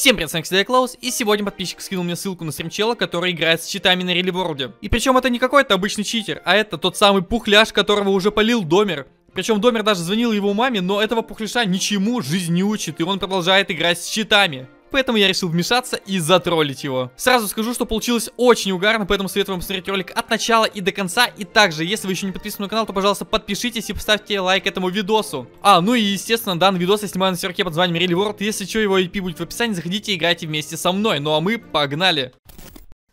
Всем привет, с вами всегда Клаус, и сегодня подписчик скинул мне ссылку на стримчела, который играет с читами на реливорде. И причем это не какой-то обычный читер, а это тот самый пухляш, которого уже полил Домер. Причем Домер даже звонил его маме, но этого пухляша ничему жизнь не учит, и он продолжает играть с читами поэтому я решил вмешаться и затроллить его. Сразу скажу, что получилось очень угарно, поэтому советую вам смотреть ролик от начала и до конца. И также, если вы еще не подписаны на канал, то, пожалуйста, подпишитесь и поставьте лайк этому видосу. А, ну и, естественно, данный видос я снимаю на серверке под названием Rally World. Если что, его IP будет в описании, заходите и играйте вместе со мной. Ну а мы погнали!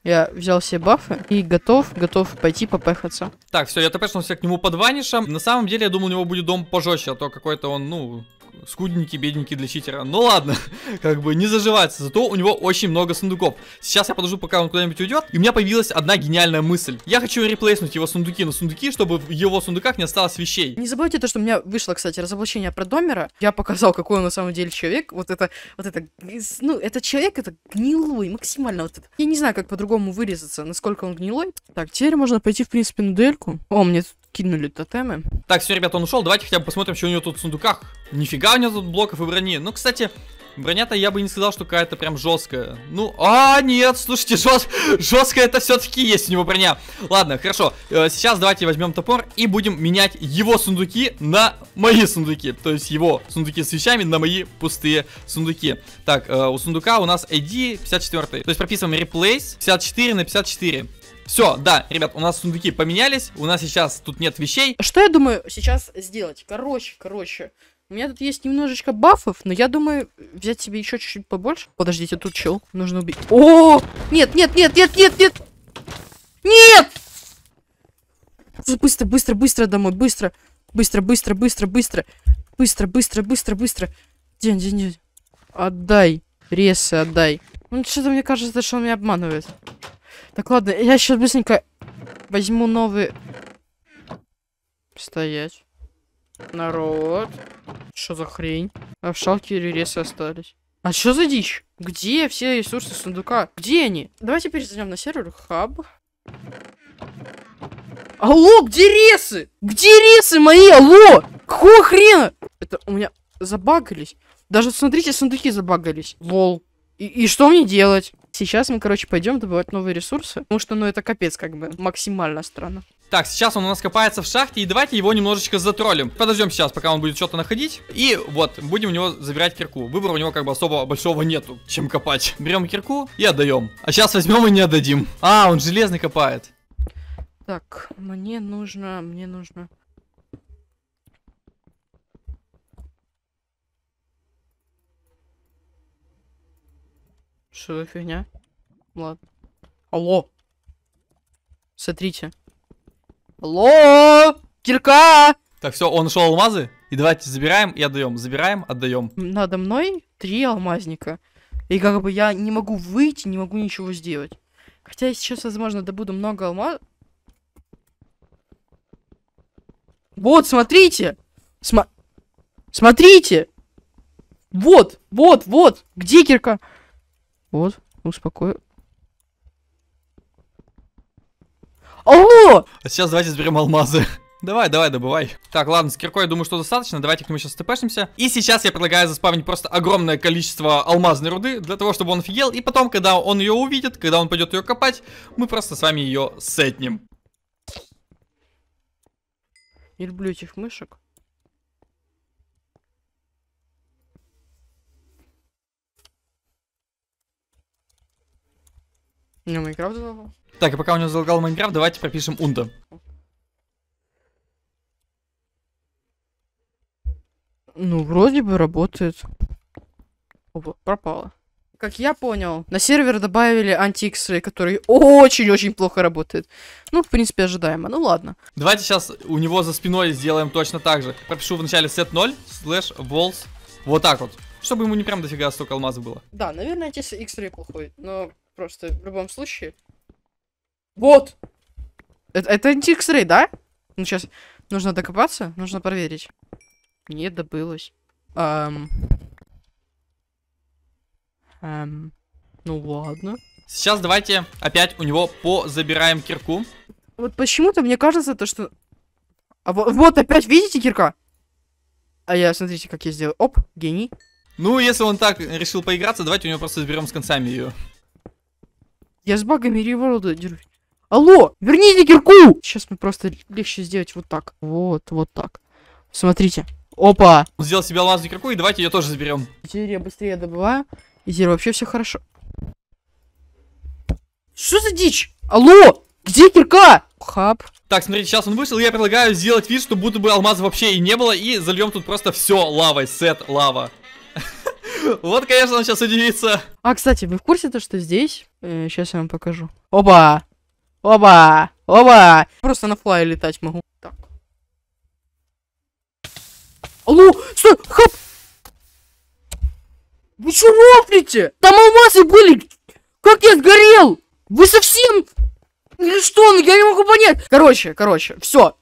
Я взял все бафы и готов, готов пойти попехаться. Так, все, я тпшнулся к нему под ванишем. На самом деле, я думал, у него будет дом пожестче, а то какой-то он, ну, скудненький, бедненький для читера. Ну ладно, как бы не заживается, зато у него очень много сундуков. Сейчас я подожду, пока он куда-нибудь уйдет, и у меня появилась одна гениальная мысль. Я хочу реплейснуть его сундуки на сундуки, чтобы в его сундуках не осталось вещей. Не забывайте то, что у меня вышло, кстати, разоблачение про Домера. Я показал, какой он на самом деле человек. Вот это, вот это, ну, это человек, это гнилой, максимально вот это. Я не знаю, как по-другому вырезаться, насколько он гнилой. Так, теперь можно пойти, в принципе, на дельку. О, мне тут кинули тотемы. Так, все, ребята, он ушел. Давайте хотя бы посмотрим, что у него тут в сундуках. Нифига у него тут блоков и брони. Ну, кстати, Броня-то я бы не сказал, что какая-то прям жесткая. Ну, а, нет, слушайте, жест... жесткая это все-таки есть у него броня. Ладно, хорошо. Э, сейчас давайте возьмем топор и будем менять его сундуки на мои сундуки. То есть его сундуки с вещами на мои пустые сундуки. Так, э, у сундука у нас ID 54. То есть прописываем replace 54 на 54. Все, да, ребят, у нас сундуки поменялись, у нас сейчас тут нет вещей. Что я думаю сейчас сделать? Короче, короче, у меня тут есть немножечко бафов, но я думаю взять себе еще чуть-чуть побольше. Подождите, тут чел, нужно убить. О, нет, нет, нет, нет, нет, нет, нет! Быстро, быстро, быстро домой, быстро, быстро, быстро, быстро, быстро, быстро, быстро, быстро, быстро. День, день, день. Отдай, прессы отдай. Ну что-то мне кажется, что он меня обманывает. Так, ладно, я сейчас быстренько возьму новый... Стоять. Народ. Что за хрень? А в шалке релесы остались. А что за дичь? Где все ресурсы сундука? Где они? Давайте перезайдем на сервер хаб. Алло, где ресы? Где ресы мои? Алло! Какого хрена? Это у меня забагались. Даже, смотрите, сундуки забагались. Лол. И, и что мне делать? Сейчас мы, короче, пойдем добывать новые ресурсы, потому что, ну, это капец, как бы, максимально странно. Так, сейчас он у нас копается в шахте, и давайте его немножечко затроллим. Подождем сейчас, пока он будет что-то находить. И вот, будем у него забирать кирку. Выбора у него как бы особо большого нету, чем копать. Берем кирку и отдаем. А сейчас возьмем и не отдадим. А, он железный копает. Так, мне нужно, мне нужно Что за фигня? Ладно. Алло! Смотрите. Алло! Кирка! Так, все, он нашел алмазы. И давайте забираем и отдаем. Забираем, отдаем. Надо мной три алмазника. И как бы я не могу выйти, не могу ничего сделать. Хотя я сейчас, возможно, добуду много алмаз. Вот, смотрите! Сма... Смотрите! Вот, вот, вот! Где кирка? Вот, успокою. Алло! А сейчас давайте заберем алмазы. Давай, давай, добывай. Так, ладно, с киркой, я думаю, что достаточно. Давайте к нему сейчас стпшимся. И сейчас я предлагаю заспавнить просто огромное количество алмазной руды, для того, чтобы он офигел. И потом, когда он ее увидит, когда он пойдет ее копать, мы просто с вами ее сетнем. Не люблю этих мышек. меня Майнкрафт залагал. Так, и пока у него залагал Майнкрафт, давайте пропишем Унда. Ну, вроде бы работает. Опа, пропало. Как я понял, на сервер добавили антииксы, который очень-очень плохо работает. Ну, в принципе, ожидаемо. Ну, ладно. Давайте сейчас у него за спиной сделаем точно так же. Пропишу вначале set 0, слэш, волс. Вот так вот. Чтобы ему не прям дофига столько алмазов было. Да, наверное, эти антииксы плохой, но Просто в любом случае. Вот! Э, это, это антиксрей, да? Ну, сейчас нужно докопаться, нужно проверить. Не добылось. Эм... Эм... Ну ладно. Сейчас давайте опять у него позабираем кирку. Вот почему-то мне кажется, то что... А вот, вот опять видите кирка? А я, смотрите, как я сделал. Оп, гений. Ну, если он так решил поиграться, давайте у него просто заберем с концами ее. Я с багами реворлда дерусь. Алло, верните кирку! Сейчас мы просто легче сделать вот так. Вот, вот так. Смотрите. Опа! Он сделал себе алмазную кирку, и давайте ее тоже заберем. Теперь я быстрее добываю. И теперь вообще все хорошо. Что за дичь? Алло! Где кирка? Хап. Так, смотрите, сейчас он вышел, я предлагаю сделать вид, что будто бы алмаза вообще и не было, и зальем тут просто все лавой, сет лава. Вот, конечно, он сейчас удивится. А, кстати, вы в курсе то, что здесь? сейчас э, я вам покажу. Оба! Оба! Оба! Просто на флай летать могу. Так. Алло! Стой! Хап! Вы что роплите? Там алмазы были! Как я сгорел? Вы совсем... Или что? Ну я не могу понять. Короче, короче, все.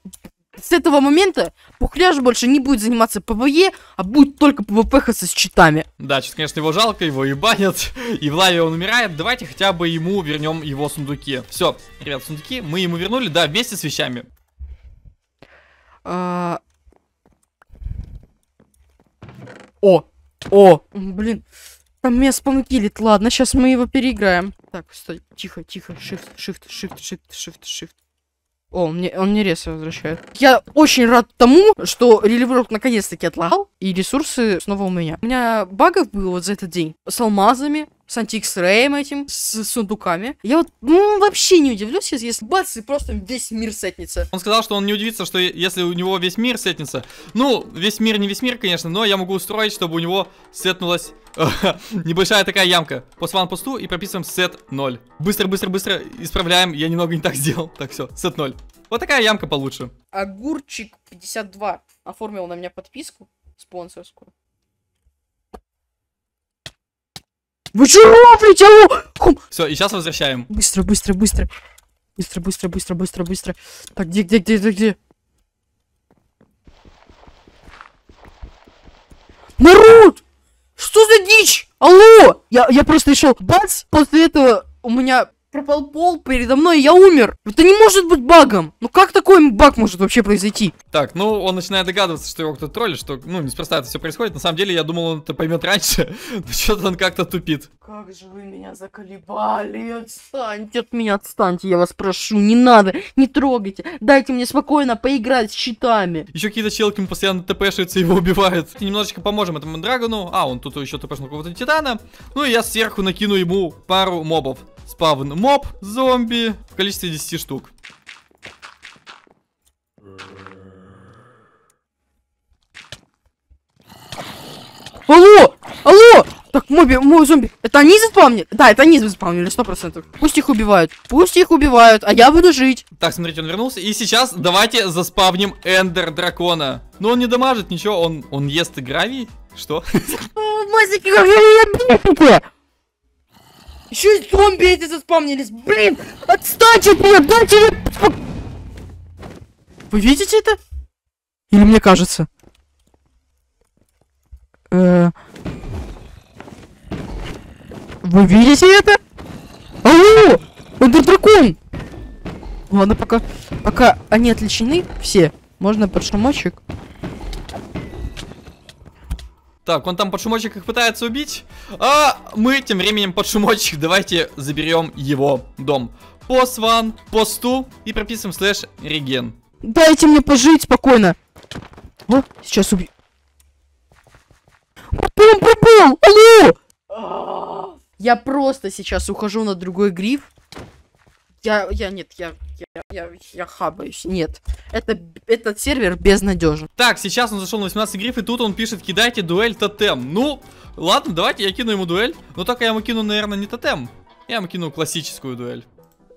С этого момента Пухляж больше не будет заниматься ПВЕ, а будет только ПВП с читами. Да, сейчас, конечно, его жалко, его и банят, и в лаве он умирает. Давайте хотя бы ему вернем его сундуки. Все, ребят, сундуки мы ему вернули, да, вместе с вещами. А, о, о, блин, там меня спанкилит. Ладно, сейчас мы его переиграем. Так, стой, тихо, тихо, shift, shift, shift, shift, shift, shift. О, он мне, он мне ресурсы возвращает. Я очень рад тому, что релеворк наконец-таки отлагал, и ресурсы снова у меня. У меня багов было вот за этот день. С алмазами, с антиэкстреем этим, с сундуками. Я вот ну, вообще не удивлюсь, если бац, и просто весь мир сетнется. Он сказал, что он не удивится, что если у него весь мир сетнется. Ну, весь мир не весь мир, конечно, но я могу устроить, чтобы у него сетнулась небольшая такая ямка. По посту и прописываем сет 0. Быстро, быстро, быстро исправляем. Я немного не так сделал. Так, все, сет 0. Вот такая ямка получше. Огурчик 52 оформил на меня подписку спонсорскую. Вы что роплите? Все, и сейчас возвращаем. Быстро, быстро, быстро. Быстро, быстро, быстро, быстро, быстро. Так, где, где, где, где, где? Народ! Что за дичь? Алло! Я, я просто решил. Бац! После этого у меня пропал пол передо мной, я умер. Это не может быть багом. Ну как такой баг может вообще произойти? Так, ну он начинает догадываться, что его кто-то троллит, что, ну, неспроста это все происходит. На самом деле, я думал, он это поймет раньше, но что-то он как-то тупит. Как же вы меня заколебали, отстаньте от меня, отстаньте, я вас прошу, не надо, не трогайте, дайте мне спокойно поиграть с щитами. Еще какие-то челки ему постоянно тпшаются и его убивают. немножечко поможем этому драгону, а, он тут еще тпшнул какого-то титана, ну и я сверху накину ему пару мобов спавн моб зомби в количестве 10 штук. Алло! Алло! Так, моби, мой зомби. Это они заспавнили? Да, это они заспавнили, сто процентов. Пусть их убивают. Пусть их убивают, а я буду жить. Так, смотрите, он вернулся. И сейчас давайте заспавним Эндер Дракона. Но ну, он не дамажит ничего, он, он ест гравий. Что? Мазики, как еще и зомби эти заспавнились. Блин, отстаньте от меня, дайте мне... Вы видите это? Или мне кажется? Э Вы видите это? Алло! Это дракон! Ладно, пока... Пока они отличены все, можно под шумочек так, он там под шумочек их пытается убить. А мы тем временем под шумочек давайте заберем его дом. Пост ван, посту и прописываем слэш реген. Дайте мне пожить спокойно. О, сейчас убью. Бум, бум, бум, алло! Я просто сейчас ухожу на другой гриф. Я, я нет, я, я, я, я хабаюсь. Нет, это, этот сервер безнадежен. Так, сейчас он зашел на 18 гриф, и тут он пишет, кидайте дуэль тотем. Ну, ладно, давайте я кину ему дуэль. Но только я ему кину, наверное, не тотем. Я ему кину классическую дуэль.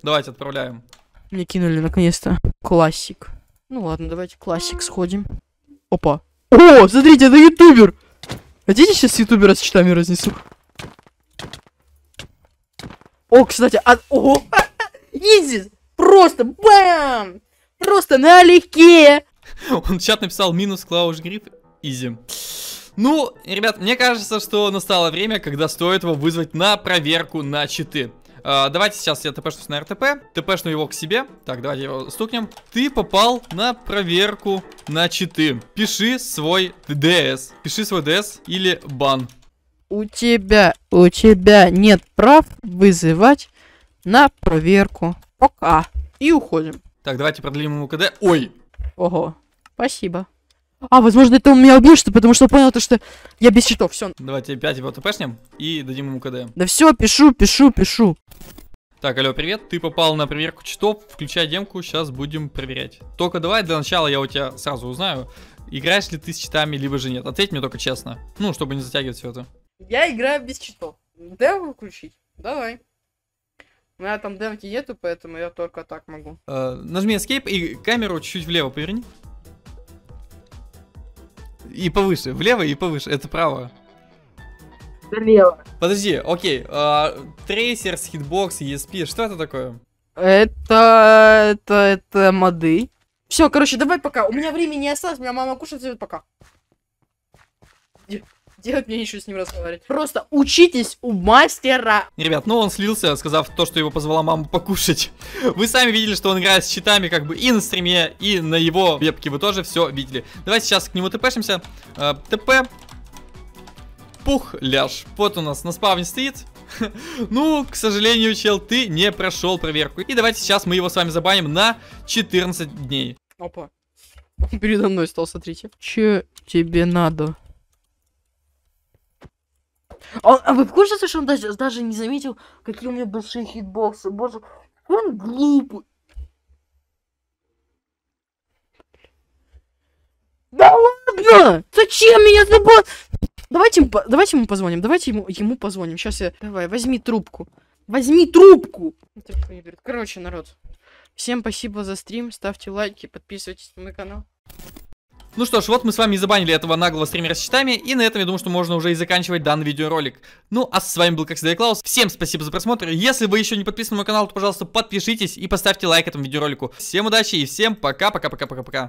Давайте отправляем. Мне кинули наконец-то классик. Ну ладно, давайте классик сходим. Опа. О, смотрите, это ютубер! Хотите а сейчас ютубера с читами разнесу? О, кстати, а... О! Изи! Просто бам! Просто налегке! Он в чат написал минус Клауш Гриф. Изи. Ну, ребят, мне кажется, что настало время, когда стоит его вызвать на проверку на читы. А, давайте сейчас я тпшнусь на РТП, тпшну его к себе. Так, давайте его стукнем. Ты попал на проверку на читы. Пиши свой ДС. Пиши свой ДС или бан. У тебя, у тебя нет прав вызывать на проверку. Пока. И уходим. Так, давайте продлим ему КД. Ой! Ого. Спасибо. А, возможно, это он меня убил, потому что понял, то, что я без счетов, все. Давайте опять его тпшнем и дадим ему КД. Да все, пишу, пишу, пишу. Так, алло, привет, ты попал на проверку читов, включай демку, сейчас будем проверять. Только давай для начала я у тебя сразу узнаю, играешь ли ты с читами, либо же нет. Ответь мне только честно, ну, чтобы не затягивать все это. Я играю без читов. Дай включить, давай. У меня там демки нету, поэтому я только так могу. Э, нажми Escape и камеру чуть-чуть влево поверни. И повыше, влево и повыше, это право. Влево. Подожди, окей, э, трейсерс, хитбокс, ESP, что это такое? Это, это, это моды. Все, короче, давай пока. У меня времени не осталось, меня мама кушать зовет, пока делать мне ничего с ним разговаривать. Просто учитесь у мастера. Ребят, ну он слился, сказав то, что его позвала мама покушать. Вы сами видели, что он играет с читами как бы и на стриме, и на его вебке. Вы тоже все видели. Давайте сейчас к нему тпшимся. Э, тп. Пух, ляж. Вот у нас на спавне стоит. Ну, к сожалению, чел, ты не прошел проверку. И давайте сейчас мы его с вами забаним на 14 дней. Опа. передо мной стол, смотрите. Че тебе надо? А, а вы в курсе, что он даже, даже не заметил, какие у меня большие хитбоксы? Боже, он глупый. Да ладно! Зачем меня забыл? Давайте, давайте ему позвоним, давайте ему, ему позвоним. Сейчас я... Давай, возьми трубку. Возьми трубку! Короче, народ, всем спасибо за стрим, ставьте лайки, подписывайтесь на мой канал. Ну что ж, вот мы с вами и забанили этого наглого стримера с щитами, и на этом я думаю, что можно уже и заканчивать данный видеоролик. Ну, а с вами был, как всегда, Клаус. Всем спасибо за просмотр. Если вы еще не подписаны на мой канал, то, пожалуйста, подпишитесь и поставьте лайк этому видеоролику. Всем удачи и всем пока-пока-пока-пока-пока.